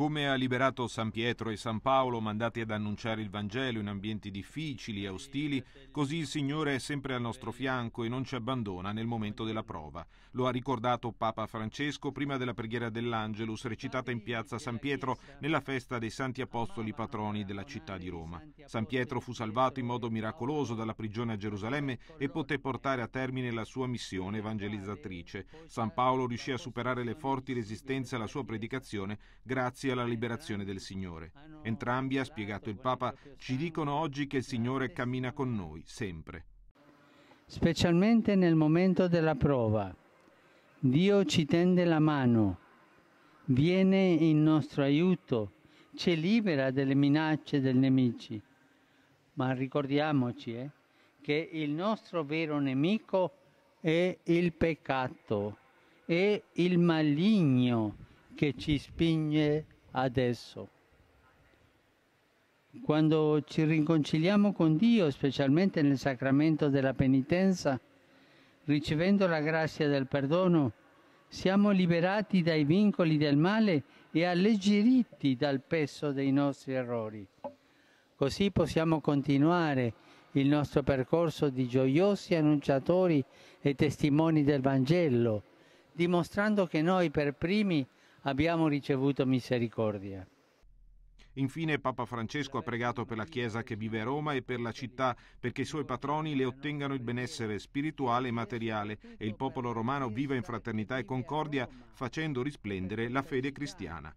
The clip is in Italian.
Come ha liberato San Pietro e San Paolo, mandati ad annunciare il Vangelo in ambienti difficili e ostili, così il Signore è sempre al nostro fianco e non ci abbandona nel momento della prova. Lo ha ricordato Papa Francesco prima della preghiera dell'Angelus recitata in piazza San Pietro nella festa dei Santi Apostoli patroni della città di Roma. San Pietro fu salvato in modo miracoloso dalla prigione a Gerusalemme e poté portare a termine la sua missione evangelizzatrice. San Paolo riuscì a superare le forti resistenze alla sua predicazione grazie sia la liberazione del Signore. Entrambi, ha spiegato il Papa, ci dicono oggi che il Signore cammina con noi, sempre. Specialmente nel momento della prova. Dio ci tende la mano, viene in nostro aiuto, ci libera dalle minacce dei nemici. Ma ricordiamoci eh, che il nostro vero nemico è il peccato, è il maligno che ci spinge adesso. Quando ci riconciliamo con Dio, specialmente nel sacramento della penitenza, ricevendo la grazia del perdono, siamo liberati dai vincoli del male e alleggeriti dal peso dei nostri errori. Così possiamo continuare il nostro percorso di gioiosi annunciatori e testimoni del Vangelo, dimostrando che noi per primi abbiamo ricevuto misericordia. Infine Papa Francesco ha pregato per la Chiesa che vive a Roma e per la città perché i suoi patroni le ottengano il benessere spirituale e materiale e il popolo romano viva in fraternità e concordia facendo risplendere la fede cristiana.